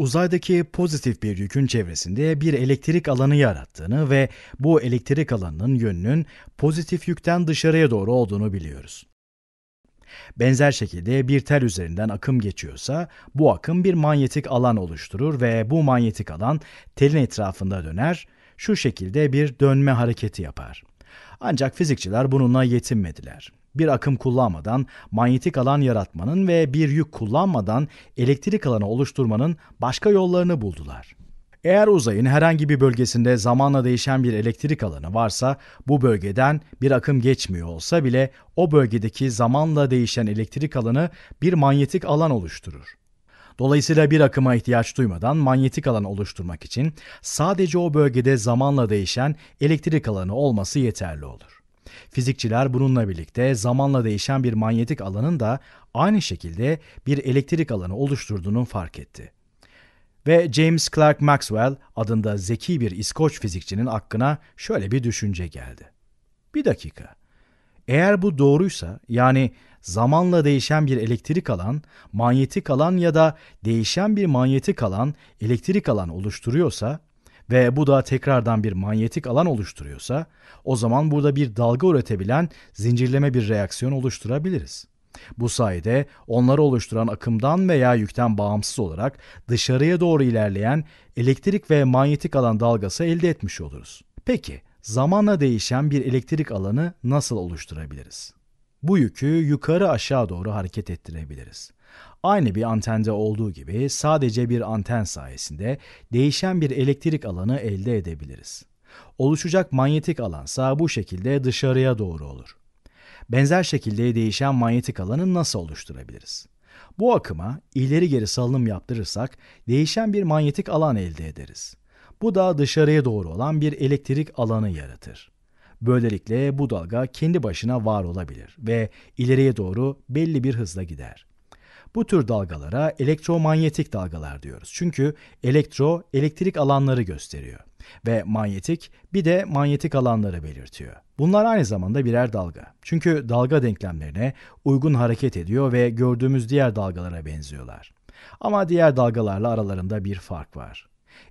uzaydaki pozitif bir yükün çevresinde bir elektrik alanı yarattığını ve bu elektrik alanının yönünün pozitif yükten dışarıya doğru olduğunu biliyoruz. Benzer şekilde bir tel üzerinden akım geçiyorsa bu akım bir manyetik alan oluşturur ve bu manyetik alan telin etrafında döner, şu şekilde bir dönme hareketi yapar. Ancak fizikçiler bununla yetinmediler bir akım kullanmadan manyetik alan yaratmanın ve bir yük kullanmadan elektrik alanı oluşturmanın başka yollarını buldular. Eğer uzayın herhangi bir bölgesinde zamanla değişen bir elektrik alanı varsa, bu bölgeden bir akım geçmiyor olsa bile o bölgedeki zamanla değişen elektrik alanı bir manyetik alan oluşturur. Dolayısıyla bir akıma ihtiyaç duymadan manyetik alan oluşturmak için sadece o bölgede zamanla değişen elektrik alanı olması yeterli olur. Fizikçiler bununla birlikte zamanla değişen bir manyetik alanın da aynı şekilde bir elektrik alanı oluşturduğunun fark etti. Ve James Clerk Maxwell adında zeki bir İskoç fizikçinin aklına şöyle bir düşünce geldi. Bir dakika. Eğer bu doğruysa, yani zamanla değişen bir elektrik alan, manyetik alan ya da değişen bir manyetik alan, elektrik alan oluşturuyorsa ve bu da tekrardan bir manyetik alan oluşturuyorsa o zaman burada bir dalga üretebilen zincirleme bir reaksiyon oluşturabiliriz. Bu sayede onları oluşturan akımdan veya yükten bağımsız olarak dışarıya doğru ilerleyen elektrik ve manyetik alan dalgası elde etmiş oluruz. Peki zamanla değişen bir elektrik alanı nasıl oluşturabiliriz? Bu yükü yukarı aşağı doğru hareket ettirebiliriz. Aynı bir antende olduğu gibi sadece bir anten sayesinde değişen bir elektrik alanı elde edebiliriz. Oluşacak manyetik alansa bu şekilde dışarıya doğru olur. Benzer şekilde değişen manyetik alanı nasıl oluşturabiliriz? Bu akıma ileri geri salınım yaptırırsak değişen bir manyetik alan elde ederiz. Bu da dışarıya doğru olan bir elektrik alanı yaratır. Böylelikle bu dalga kendi başına var olabilir ve ileriye doğru belli bir hızla gider. Bu tür dalgalara elektromanyetik dalgalar diyoruz. Çünkü elektro elektrik alanları gösteriyor ve manyetik bir de manyetik alanları belirtiyor. Bunlar aynı zamanda birer dalga. Çünkü dalga denklemlerine uygun hareket ediyor ve gördüğümüz diğer dalgalara benziyorlar. Ama diğer dalgalarla aralarında bir fark var.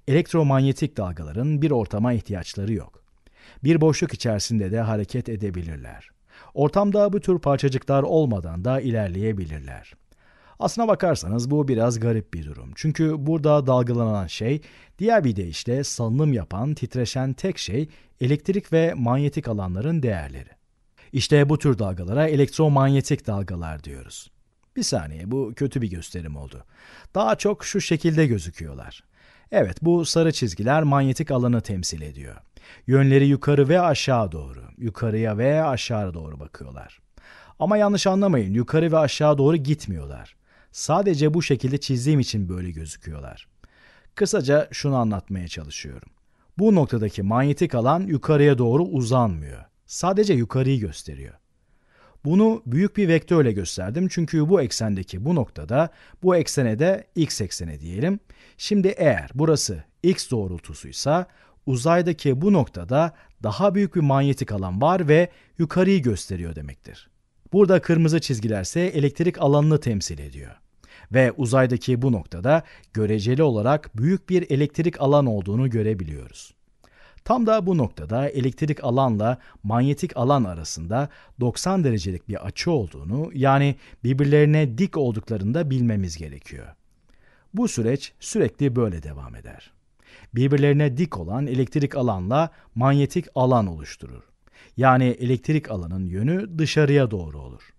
Elektromanyetik dalgaların bir ortama ihtiyaçları yok. Bir boşluk içerisinde de hareket edebilirler. Ortamda bu tür parçacıklar olmadan da ilerleyebilirler. Aslına bakarsanız bu biraz garip bir durum. Çünkü burada dalgalanan şey diğer bir deyişle salınım yapan, titreşen tek şey elektrik ve manyetik alanların değerleri. İşte bu tür dalgalara elektromanyetik dalgalar diyoruz. Bir saniye bu kötü bir gösterim oldu. Daha çok şu şekilde gözüküyorlar. Evet bu sarı çizgiler manyetik alanı temsil ediyor. Yönleri yukarı ve aşağı doğru. Yukarıya ve aşağı doğru bakıyorlar. Ama yanlış anlamayın yukarı ve aşağı doğru gitmiyorlar. Sadece bu şekilde çizdiğim için böyle gözüküyorlar. Kısaca şunu anlatmaya çalışıyorum. Bu noktadaki manyetik alan yukarıya doğru uzanmıyor. Sadece yukarıyı gösteriyor. Bunu büyük bir vektörle gösterdim çünkü bu eksendeki bu noktada, bu eksene de x eksene diyelim. Şimdi eğer burası x doğrultusuysa uzaydaki bu noktada daha büyük bir manyetik alan var ve yukarıyı gösteriyor demektir. Burada kırmızı çizgilerse elektrik alanını temsil ediyor. Ve uzaydaki bu noktada göreceli olarak büyük bir elektrik alan olduğunu görebiliyoruz. Tam da bu noktada elektrik alanla manyetik alan arasında 90 derecelik bir açı olduğunu yani birbirlerine dik olduklarını da bilmemiz gerekiyor. Bu süreç sürekli böyle devam eder. Birbirlerine dik olan elektrik alanla manyetik alan oluşturur. Yani elektrik alanın yönü dışarıya doğru olur.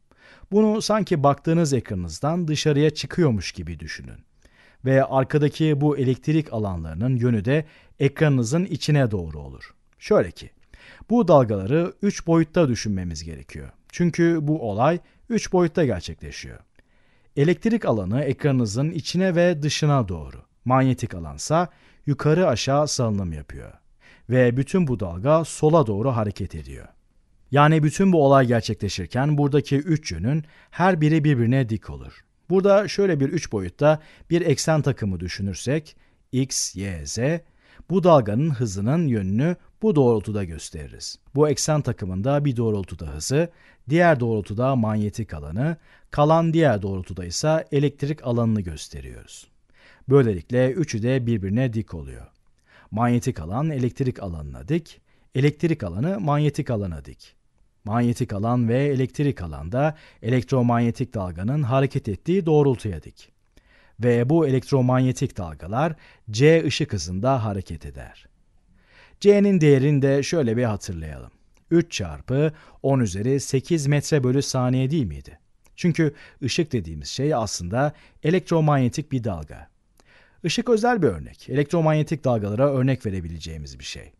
Bunu sanki baktığınız ekranınızdan dışarıya çıkıyormuş gibi düşünün. Ve arkadaki bu elektrik alanlarının yönü de ekranınızın içine doğru olur. Şöyle ki, bu dalgaları 3 boyutta düşünmemiz gerekiyor. Çünkü bu olay 3 boyutta gerçekleşiyor. Elektrik alanı ekranınızın içine ve dışına doğru. Manyetik alansa yukarı aşağı salınım yapıyor ve bütün bu dalga sola doğru hareket ediyor. Yani bütün bu olay gerçekleşirken buradaki üç yönün her biri birbirine dik olur. Burada şöyle bir üç boyutta bir eksen takımı düşünürsek x, y, z bu dalganın hızının yönünü bu doğrultuda gösteririz. Bu eksen takımında bir doğrultuda hızı, diğer doğrultuda manyetik alanı, kalan diğer doğrultuda ise elektrik alanını gösteriyoruz. Böylelikle üçü de birbirine dik oluyor. Manyetik alan elektrik alanına dik, elektrik alanı manyetik alana dik. Manyetik alan ve elektrik alanda elektromanyetik dalganın hareket ettiği doğrultuya dik. Ve bu elektromanyetik dalgalar C ışık hızında hareket eder. C'nin değerini de şöyle bir hatırlayalım. 3 çarpı 10 üzeri 8 metre bölü saniye değil miydi? Çünkü ışık dediğimiz şey aslında elektromanyetik bir dalga. Işık özel bir örnek. Elektromanyetik dalgalara örnek verebileceğimiz bir şey.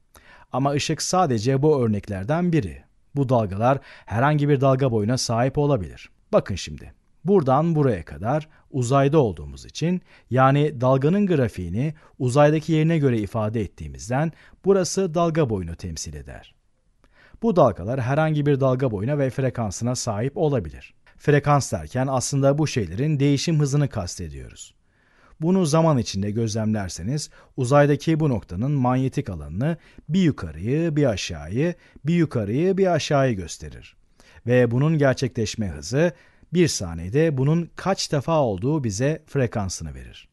Ama ışık sadece bu örneklerden biri. Bu dalgalar herhangi bir dalga boyuna sahip olabilir. Bakın şimdi. Buradan buraya kadar uzayda olduğumuz için yani dalganın grafiğini uzaydaki yerine göre ifade ettiğimizden burası dalga boyunu temsil eder. Bu dalgalar herhangi bir dalga boyuna ve frekansına sahip olabilir. Frekans derken aslında bu şeylerin değişim hızını kastediyoruz. Bunu zaman içinde gözlemlerseniz uzaydaki bu noktanın manyetik alanını bir yukarıyı bir aşağıyı bir yukarıyı bir aşağıyı gösterir. Ve bunun gerçekleşme hızı bir saniyede bunun kaç defa olduğu bize frekansını verir.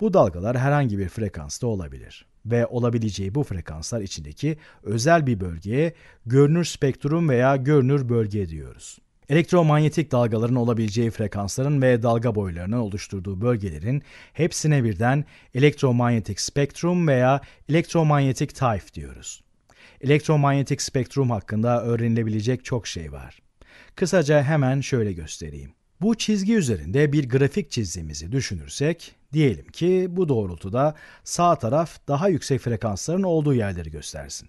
Bu dalgalar herhangi bir frekansta olabilir ve olabileceği bu frekanslar içindeki özel bir bölgeye görünür spektrum veya görünür bölge diyoruz. Elektromanyetik dalgaların olabileceği frekansların ve dalga boylarının oluşturduğu bölgelerin hepsine birden elektromanyetik spektrum veya elektromanyetik tayf diyoruz. Elektromanyetik spektrum hakkında öğrenilebilecek çok şey var. Kısaca hemen şöyle göstereyim. Bu çizgi üzerinde bir grafik çizdiğimizi düşünürsek, diyelim ki bu doğrultuda sağ taraf daha yüksek frekansların olduğu yerleri göstersin.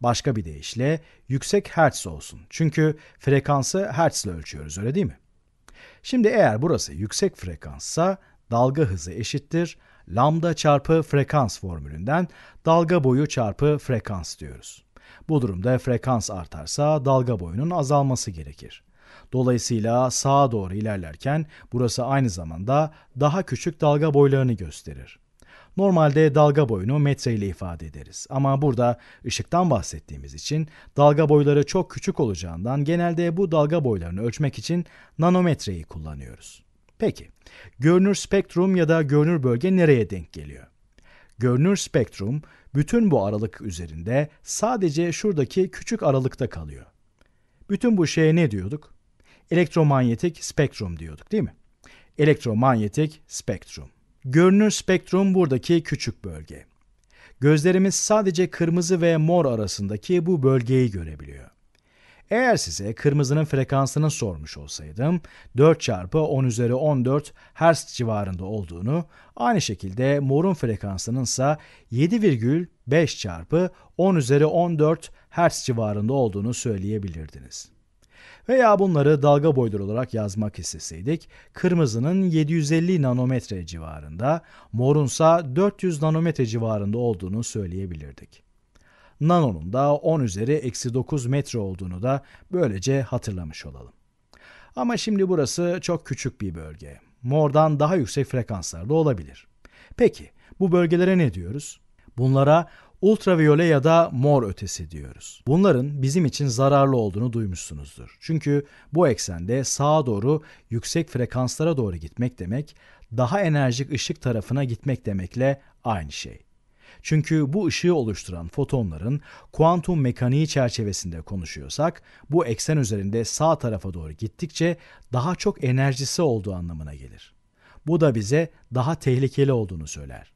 Başka bir deyişle yüksek hertz olsun. Çünkü frekansı hertz ile ölçüyoruz öyle değil mi? Şimdi eğer burası yüksek frekanssa dalga hızı eşittir lambda çarpı frekans formülünden dalga boyu çarpı frekans diyoruz. Bu durumda frekans artarsa dalga boyunun azalması gerekir. Dolayısıyla sağa doğru ilerlerken burası aynı zamanda daha küçük dalga boylarını gösterir. Normalde dalga boyunu metre ile ifade ederiz ama burada ışıktan bahsettiğimiz için dalga boyları çok küçük olacağından genelde bu dalga boylarını ölçmek için nanometreyi kullanıyoruz. Peki, görünür spektrum ya da görünür bölge nereye denk geliyor? Görünür spektrum bütün bu aralık üzerinde sadece şuradaki küçük aralıkta kalıyor. Bütün bu şeye ne diyorduk? Elektromanyetik spektrum diyorduk değil mi? Elektromanyetik spektrum. Görünür spektrum buradaki küçük bölge. Gözlerimiz sadece kırmızı ve mor arasındaki bu bölgeyi görebiliyor. Eğer size kırmızının frekansını sormuş olsaydım 4 çarpı 10 üzeri 14 Hz civarında olduğunu, aynı şekilde morun frekansının ise 7,5 çarpı 10 üzeri 14 Hz civarında olduğunu söyleyebilirdiniz veya bunları dalga boyları olarak yazmak isteseydik kırmızının 750 nanometre civarında, morunsa 400 nanometre civarında olduğunu söyleyebilirdik. Nanonun da 10 üzeri eksi 9 metre olduğunu da böylece hatırlamış olalım. Ama şimdi burası çok küçük bir bölge. Mor'dan daha yüksek frekanslarda olabilir. Peki bu bölgelere ne diyoruz? Bunlara ultraviyole ya da mor ötesi diyoruz. Bunların bizim için zararlı olduğunu duymuşsunuzdur. Çünkü bu eksende sağa doğru yüksek frekanslara doğru gitmek demek, daha enerjik ışık tarafına gitmek demekle aynı şey. Çünkü bu ışığı oluşturan fotonların kuantum mekaniği çerçevesinde konuşuyorsak bu eksen üzerinde sağ tarafa doğru gittikçe daha çok enerjisi olduğu anlamına gelir. Bu da bize daha tehlikeli olduğunu söyler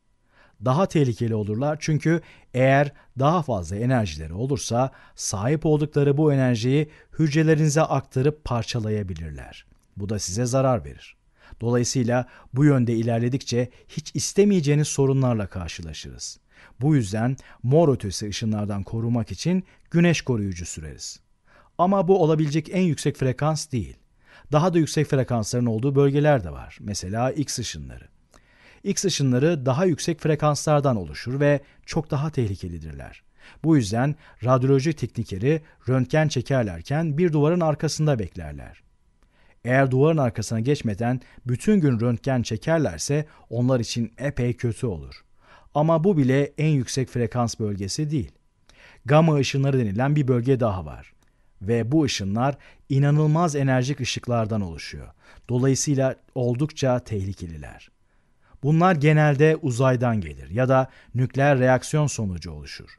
daha tehlikeli olurlar çünkü eğer daha fazla enerjileri olursa sahip oldukları bu enerjiyi hücrelerinize aktarıp parçalayabilirler. Bu da size zarar verir. Dolayısıyla bu yönde ilerledikçe hiç istemeyeceğiniz sorunlarla karşılaşırız. Bu yüzden mor ötesi ışınlardan korumak için güneş koruyucu süreriz. Ama bu olabilecek en yüksek frekans değil. Daha da yüksek frekansların olduğu bölgeler de var. Mesela X ışınları. X ışınları daha yüksek frekanslardan oluşur ve çok daha tehlikelidirler. Bu yüzden radyoloji teknikleri röntgen çekerlerken bir duvarın arkasında beklerler. Eğer duvarın arkasına geçmeden bütün gün röntgen çekerlerse onlar için epey kötü olur. Ama bu bile en yüksek frekans bölgesi değil. Gamma ışınları denilen bir bölge daha var ve bu ışınlar inanılmaz enerjik ışıklardan oluşuyor. Dolayısıyla oldukça tehlikeliler. Bunlar genelde uzaydan gelir ya da nükleer reaksiyon sonucu oluşur.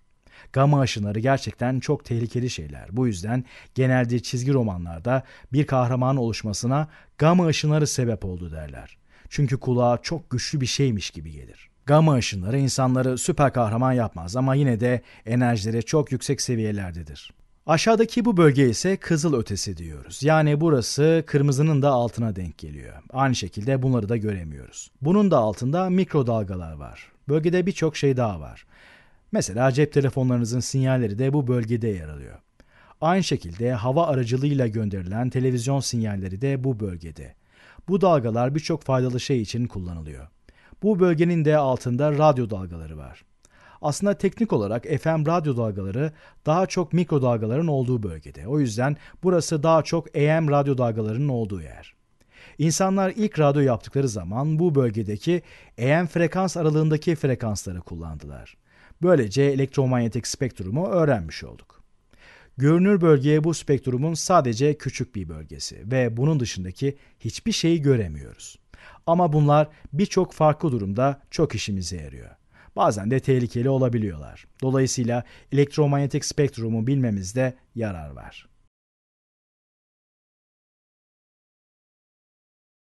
Gama aşınları gerçekten çok tehlikeli şeyler. Bu yüzden genelde çizgi romanlarda bir kahramanın oluşmasına gama aşınları sebep oldu derler. Çünkü kulağa çok güçlü bir şeymiş gibi gelir. Gama ışınları insanları süper kahraman yapmaz ama yine de enerjileri çok yüksek seviyelerdedir. Aşağıdaki bu bölge ise kızıl ötesi diyoruz. Yani burası kırmızının da altına denk geliyor. Aynı şekilde bunları da göremiyoruz. Bunun da altında mikrodalgalar var. Bölgede birçok şey daha var. Mesela cep telefonlarınızın sinyalleri de bu bölgede yer alıyor. Aynı şekilde hava aracılığıyla gönderilen televizyon sinyalleri de bu bölgede. Bu dalgalar birçok faydalı şey için kullanılıyor. Bu bölgenin de altında radyo dalgaları var aslında teknik olarak FM radyo dalgaları daha çok mikrodalgaların olduğu bölgede. O yüzden burası daha çok AM radyo dalgalarının olduğu yer. İnsanlar ilk radyo yaptıkları zaman bu bölgedeki AM frekans aralığındaki frekansları kullandılar. Böylece elektromanyetik spektrumu öğrenmiş olduk. Görünür bölgeye bu spektrumun sadece küçük bir bölgesi ve bunun dışındaki hiçbir şeyi göremiyoruz. Ama bunlar birçok farklı durumda çok işimize yarıyor bazen de tehlikeli olabiliyorlar. Dolayısıyla elektromanyetik spektrumu bilmemizde yarar var.